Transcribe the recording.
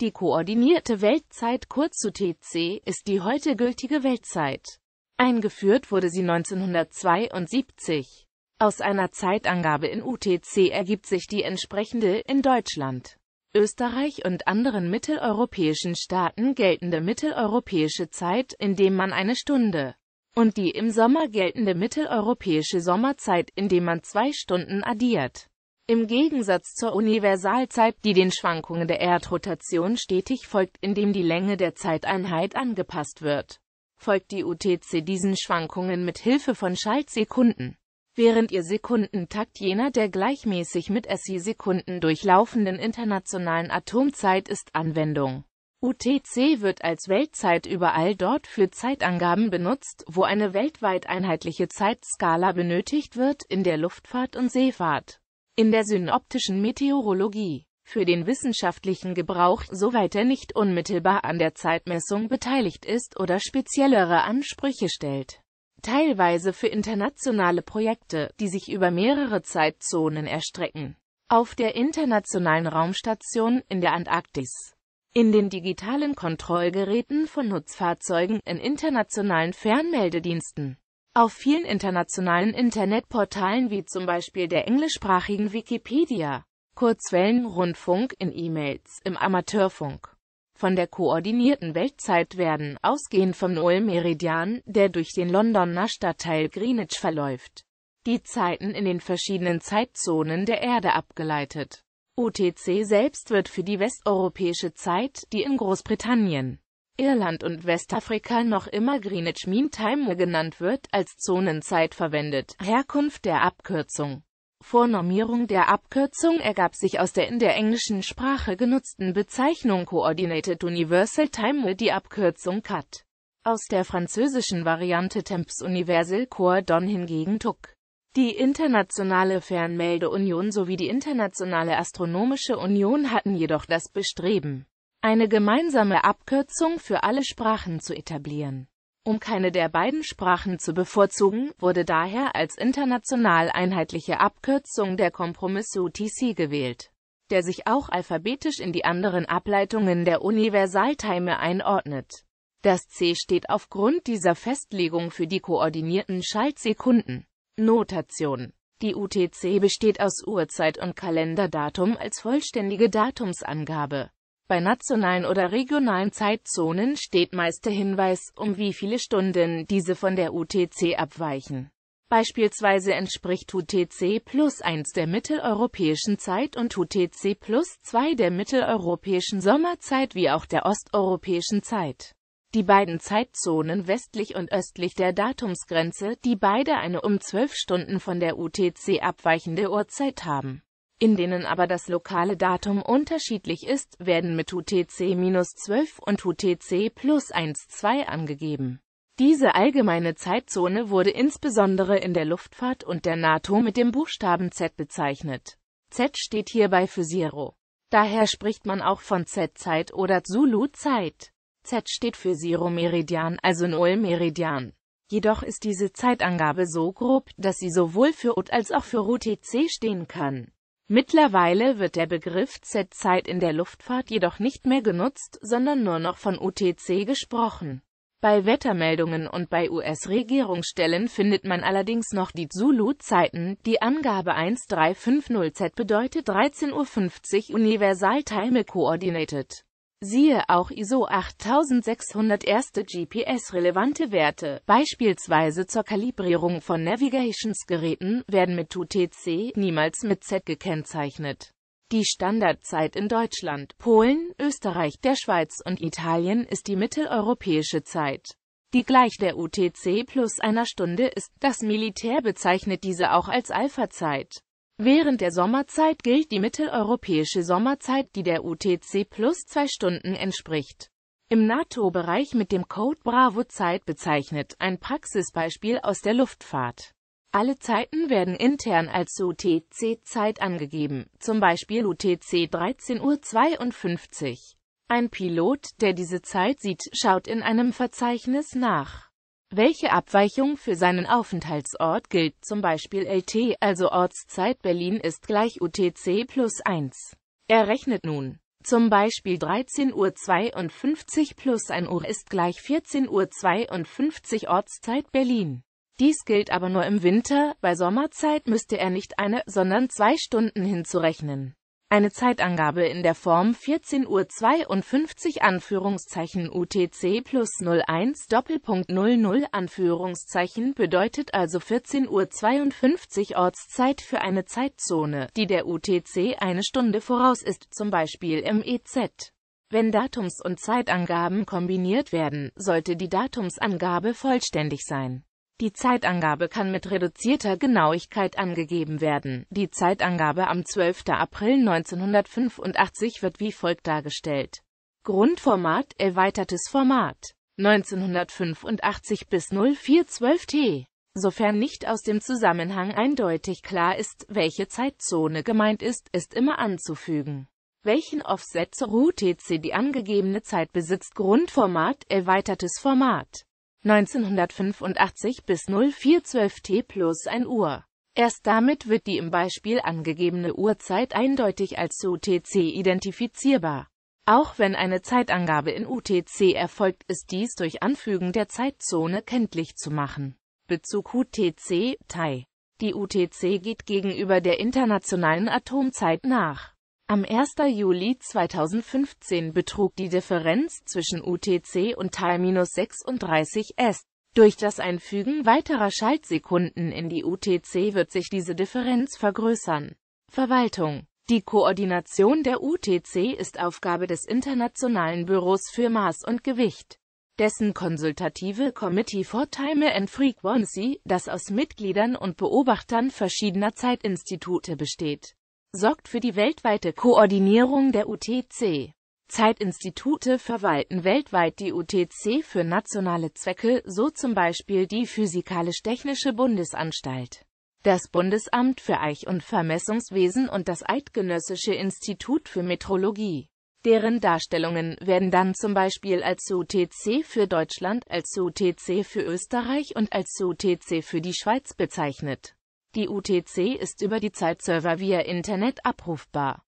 Die koordinierte Weltzeit kurz zu TC ist die heute gültige Weltzeit. Eingeführt wurde sie 1972. Aus einer Zeitangabe in UTC ergibt sich die entsprechende in Deutschland, Österreich und anderen mitteleuropäischen Staaten geltende mitteleuropäische Zeit, indem man eine Stunde und die im Sommer geltende mitteleuropäische Sommerzeit, indem man zwei Stunden addiert. Im Gegensatz zur Universalzeit, die den Schwankungen der Erdrotation stetig folgt, indem die Länge der Zeiteinheit angepasst wird, folgt die UTC diesen Schwankungen mit Hilfe von Schaltsekunden. Während ihr Sekundentakt jener der gleichmäßig mit SI-Sekunden durchlaufenden internationalen Atomzeit ist Anwendung. UTC wird als Weltzeit überall dort für Zeitangaben benutzt, wo eine weltweit einheitliche Zeitskala benötigt wird, in der Luftfahrt und Seefahrt in der synoptischen Meteorologie für den wissenschaftlichen Gebrauch, soweit er nicht unmittelbar an der Zeitmessung beteiligt ist oder speziellere Ansprüche stellt. Teilweise für internationale Projekte, die sich über mehrere Zeitzonen erstrecken. Auf der Internationalen Raumstation in der Antarktis. In den digitalen Kontrollgeräten von Nutzfahrzeugen, in internationalen Fernmeldediensten. Auf vielen internationalen Internetportalen wie zum Beispiel der englischsprachigen Wikipedia, Kurzwellenrundfunk, in E-Mails, im Amateurfunk. Von der koordinierten Weltzeit werden, ausgehend vom Null-Meridian, der durch den Londoner Stadtteil Greenwich verläuft, die Zeiten in den verschiedenen Zeitzonen der Erde abgeleitet. UTC selbst wird für die westeuropäische Zeit, die in Großbritannien Irland und Westafrika noch immer Greenwich Mean Time genannt wird, als Zonenzeit verwendet. Herkunft der Abkürzung Vornormierung der Abkürzung ergab sich aus der in der englischen Sprache genutzten Bezeichnung Coordinated Universal Time, die Abkürzung CAT. Aus der französischen Variante Temps Universal Coordon hingegen TUC. Die Internationale Fernmeldeunion sowie die Internationale Astronomische Union hatten jedoch das Bestreben, eine gemeinsame Abkürzung für alle Sprachen zu etablieren. Um keine der beiden Sprachen zu bevorzugen, wurde daher als international einheitliche Abkürzung der Kompromiss UTC gewählt, der sich auch alphabetisch in die anderen Ableitungen der Universaltime einordnet. Das C steht aufgrund dieser Festlegung für die koordinierten Schaltsekunden. Notation Die UTC besteht aus Uhrzeit und Kalenderdatum als vollständige Datumsangabe. Bei nationalen oder regionalen Zeitzonen steht meist der Hinweis, um wie viele Stunden diese von der UTC abweichen. Beispielsweise entspricht UTC plus 1 der mitteleuropäischen Zeit und UTC plus 2 der mitteleuropäischen Sommerzeit wie auch der osteuropäischen Zeit. Die beiden Zeitzonen westlich und östlich der Datumsgrenze, die beide eine um 12 Stunden von der UTC abweichende Uhrzeit haben in denen aber das lokale Datum unterschiedlich ist, werden mit UTC-12 und UTC plus 12 angegeben. Diese allgemeine Zeitzone wurde insbesondere in der Luftfahrt und der NATO mit dem Buchstaben Z bezeichnet. Z steht hierbei für Zero. Daher spricht man auch von Z-Zeit oder Zulu-Zeit. Z steht für Zero-Meridian, also Null-Meridian. Jedoch ist diese Zeitangabe so grob, dass sie sowohl für UT als auch für UTC stehen kann. Mittlerweile wird der Begriff Z-Zeit in der Luftfahrt jedoch nicht mehr genutzt, sondern nur noch von UTC gesprochen. Bei Wettermeldungen und bei US-Regierungsstellen findet man allerdings noch die Zulu-Zeiten. Die Angabe 1350Z bedeutet 13.50 Uhr Universal Time Coordinated. Siehe auch ISO 8600 erste GPS-relevante Werte, beispielsweise zur Kalibrierung von Navigationsgeräten, werden mit UTC, niemals mit Z gekennzeichnet. Die Standardzeit in Deutschland, Polen, Österreich, der Schweiz und Italien ist die mitteleuropäische Zeit. Die gleich der UTC plus einer Stunde ist, das Militär bezeichnet diese auch als Alpha-Zeit. Während der Sommerzeit gilt die mitteleuropäische Sommerzeit, die der UTC plus zwei Stunden entspricht. Im NATO-Bereich mit dem Code Bravo-Zeit bezeichnet, ein Praxisbeispiel aus der Luftfahrt. Alle Zeiten werden intern als UTC-Zeit angegeben, zum Beispiel UTC 13.52 Uhr. Ein Pilot, der diese Zeit sieht, schaut in einem Verzeichnis nach. Welche Abweichung für seinen Aufenthaltsort gilt, zum Beispiel LT, also Ortszeit Berlin ist gleich UTC plus 1. Er rechnet nun. Zum Beispiel 13.52 Uhr plus 1 Uhr ist gleich 14.52 Uhr Ortszeit Berlin. Dies gilt aber nur im Winter, bei Sommerzeit müsste er nicht eine, sondern zwei Stunden hinzurechnen. Eine Zeitangabe in der Form 14.52 Uhr Anführungszeichen UTC plus 01 Doppelpunkt 00 Anführungszeichen bedeutet also 14.52 Uhr Ortszeit für eine Zeitzone, die der UTC eine Stunde voraus ist, zum Beispiel im EZ. Wenn Datums- und Zeitangaben kombiniert werden, sollte die Datumsangabe vollständig sein. Die Zeitangabe kann mit reduzierter Genauigkeit angegeben werden. Die Zeitangabe am 12. April 1985 wird wie folgt dargestellt. Grundformat, erweitertes Format. 1985 bis 0412T. Sofern nicht aus dem Zusammenhang eindeutig klar ist, welche Zeitzone gemeint ist, ist immer anzufügen. Welchen Offset zur UTC die angegebene Zeit besitzt Grundformat, erweitertes Format. 1985 bis 0412 T plus 1 Uhr. Erst damit wird die im Beispiel angegebene Uhrzeit eindeutig als UTC identifizierbar. Auch wenn eine Zeitangabe in UTC erfolgt, ist dies durch Anfügen der Zeitzone kenntlich zu machen. Bezug UTC, Thai. Die UTC geht gegenüber der internationalen Atomzeit nach. Am 1. Juli 2015 betrug die Differenz zwischen UTC und TAL-36S. Durch das Einfügen weiterer Schaltsekunden in die UTC wird sich diese Differenz vergrößern. Verwaltung Die Koordination der UTC ist Aufgabe des Internationalen Büros für Maß und Gewicht, dessen konsultative Committee for Time and Frequency, das aus Mitgliedern und Beobachtern verschiedener Zeitinstitute besteht sorgt für die weltweite Koordinierung der UTC. Zeitinstitute verwalten weltweit die UTC für nationale Zwecke, so zum Beispiel die Physikalisch-Technische Bundesanstalt, das Bundesamt für Eich- und Vermessungswesen und das Eidgenössische Institut für Metrologie. Deren Darstellungen werden dann zum Beispiel als UTC für Deutschland, als UTC für Österreich und als UTC für die Schweiz bezeichnet. Die UTC ist über die Zeitserver via Internet abrufbar.